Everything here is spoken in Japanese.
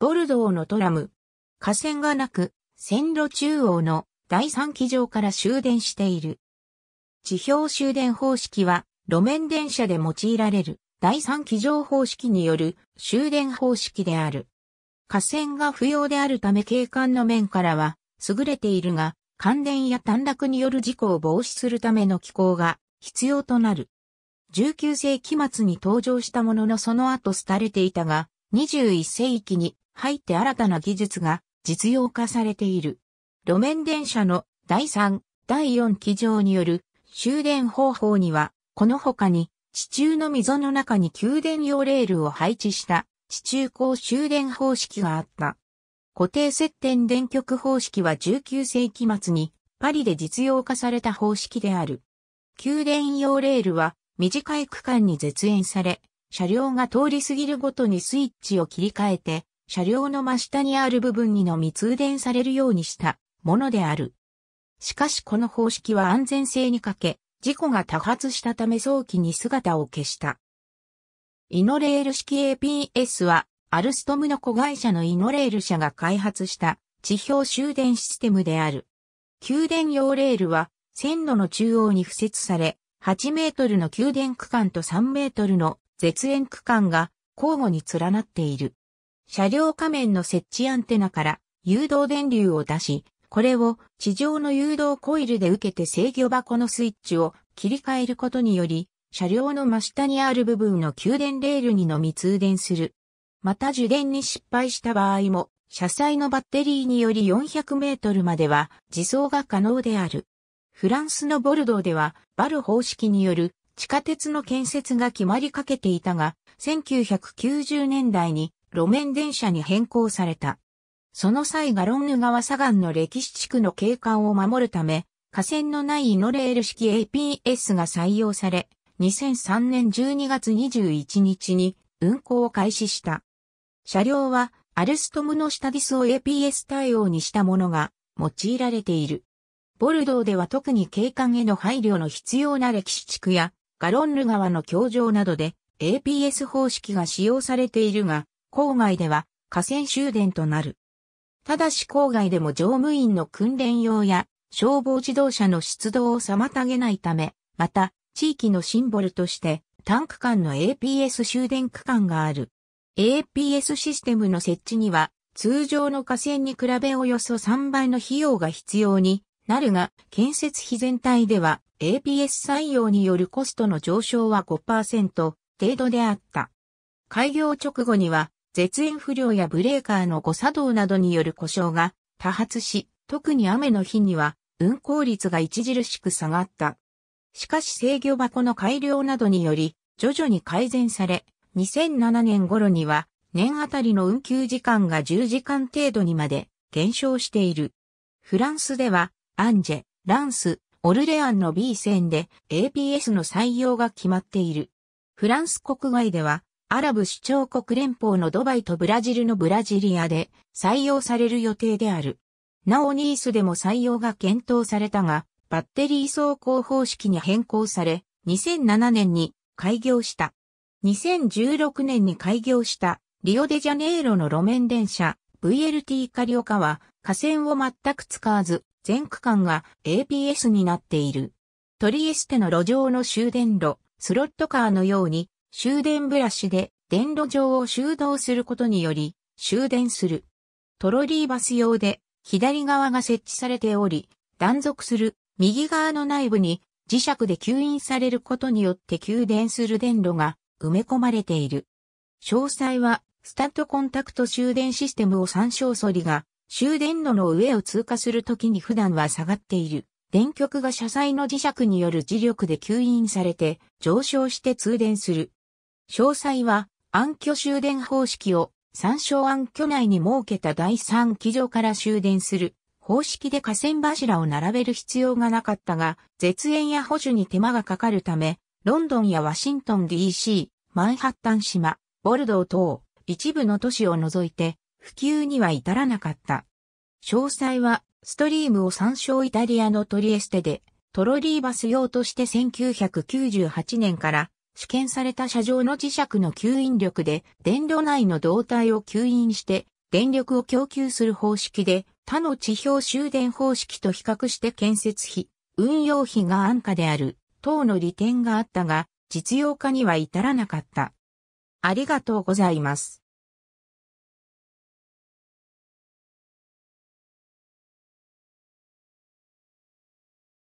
ボルドーのトラム。河川がなく、線路中央の第三機場から終電している。地表終電方式は、路面電車で用いられる第三機場方式による終電方式である。河川が不要であるため景観の面からは優れているが、関連や短絡による事故を防止するための機構が必要となる。19世紀末に登場したもののその後廃れていたが、21世紀に入って新たな技術が実用化されている。路面電車の第3、第4機場による終電方法には、この他に地中の溝の中に給電用レールを配置した地中高終電方式があった。固定接点電極方式は19世紀末にパリで実用化された方式である。給電用レールは短い区間に絶縁され、車両が通り過ぎるごとにスイッチを切り替えて車両の真下にある部分にのみ通電されるようにしたものである。しかしこの方式は安全性に欠け、事故が多発したため早期に姿を消した。イノレール式 APS は、アルストムの子会社のイノレール社が開発した地表終電システムである。給電用レールは、線路の中央に付設され、8メートルの給電区間と3メートルの絶縁区間が交互に連なっている。車両仮面の設置アンテナから誘導電流を出し、これを地上の誘導コイルで受けて制御箱のスイッチを切り替えることにより、車両の真下にある部分の給電レールにのみ通電する。また受電に失敗した場合も、車載のバッテリーにより400メートルまでは自走が可能である。フランスのボルドーでは、バル方式による地下鉄の建設が決まりかけていたが、1990年代に路面電車に変更された。その際ガロンヌ川左岸の歴史地区の景観を守るため、河川のないイノレール式 APS が採用され、2003年12月21日に運行を開始した。車両はアルストムのスタディスを APS 対応にしたものが用いられている。ボルドーでは特に景観への配慮の必要な歴史地区やガロンヌ川の橋上などで APS 方式が使用されているが、郊外では河川終電となる。ただし郊外でも乗務員の訓練用や消防自動車の出動を妨げないため、また地域のシンボルとしてタンク間の APS 終電区間がある。APS システムの設置には通常の河川に比べおよそ3倍の費用が必要になるが、建設費全体では APS 採用によるコストの上昇は5%程度であった。開業直後には絶縁不良やブレーカーの誤作動などによる故障が多発し、特に雨の日には運行率が著しく下がった。しかし制御箱の改良などにより、徐々に改善され、2007年頃には、年あたりの運休時間が10時間程度にまで減少している。フランスでは、アンジェ、ランス、オルレアンの B 線で APS の採用が決まっている。フランス国外では、アラブ首長国連邦のドバイとブラジルのブラジリアで採用される予定である。なおニースでも採用が検討されたが、バッテリー走行方式に変更され、2007年に開業した。2016年に開業したリオデジャネイロの路面電車 VLT カリオカは架線を全く使わず全区間が APS になっている。トリエステの路上の終電路、スロットカーのように終電ブラシで電路上を修道することにより、終電する。トロリーバス用で左側が設置されており、断続する右側の内部に磁石で吸引されることによって給電する電路が埋め込まれている。詳細はスタッドコンタクト終電システムを参照ソリが終電路の上を通過するときに普段は下がっている。電極が車載の磁石による磁力で吸引されて上昇して通電する。詳細は暗渠終電方式を参照暗渠内に設けた第三基場から終電する方式で河川柱を並べる必要がなかったが、絶縁や補助に手間がかかるため、ロンドンやワシントン DC、マンハッタン島、ボルドー等、一部の都市を除いて、普及には至らなかった。詳細は、ストリームを参照イタリアのトリエステで、トロリーバス用として1998年から試験された車上の磁石の吸引力で、電路内の導体を吸引して、電力を供給する方式で、他の地表終電方式と比較して建設費、運用費が安価である、等の利点があったが、実用化には至らなかった。ありがとうございます。